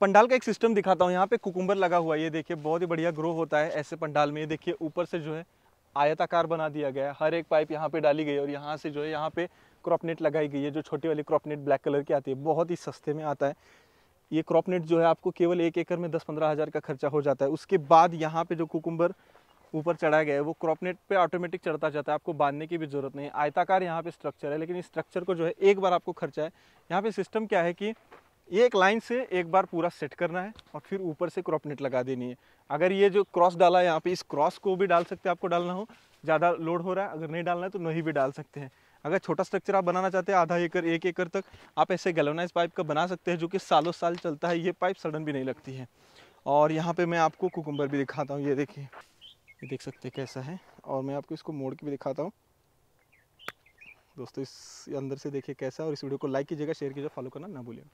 पंडाल का एक सिस्टम दिखाता हूँ यहाँ पे कुकुम्बर लगा हुआ है ये देखिए बहुत ही बढ़िया ग्रो होता है ऐसे पंडाल में ये देखिए ऊपर से जो है आयताकार बना दिया गया है हर एक पाइप यहाँ पे डाली गई है और यहाँ से जो है यहाँ पे क्रॉपनेट लगाई गई है जो छोटी वाली क्रॉपनेट ब्लैक कलर की आती है बहुत ही सस्ते में आता है ये क्रॉपनेट जो है आपको केवल एक एकड़ में दस पंद्रह हज़ार का खर्चा हो जाता है उसके बाद यहाँ पे जो कुकुम्बर ऊपर चढ़ाया गया है वो क्रॉपनेट पे ऑटोमेटिक चढ़ता जाता है आपको बांधने की भी जरूरत नहीं आयताकार यहाँ पे स्ट्रक्चर है लेकिन इस स्ट्रक्चर को जो है एक बार आपको खर्चा है यहाँ पे सिस्टम क्या है कि एक लाइन से एक बार पूरा सेट करना है और फिर ऊपर से क्रॉप नेट लगा देनी है अगर ये जो क्रॉस डाला है यहाँ पे इस क्रॉस को भी डाल सकते हैं आपको डालना हो ज़्यादा लोड हो रहा है अगर नहीं डालना है तो नहीं भी डाल सकते हैं अगर छोटा स्ट्रक्चर आप बनाना चाहते हैं आधा एकड़ एक एकड़ तक आप ऐसे गैलोनाइज पाइप का बना सकते हैं जो कि सालों साल चलता है ये पाइप सडन भी नहीं लगती है और यहाँ पे मैं आपको कुकुम्बर भी दिखाता हूँ ये देखिए ये देख सकते कैसा है और मैं आपको इसको मोड़ के भी दिखाता हूँ दोस्तों इस अंदर से देखिए कैसा और इस वीडियो को लाइक कीजिएगा शेयर कीजिएगा फॉलो करना ना भूलिएगा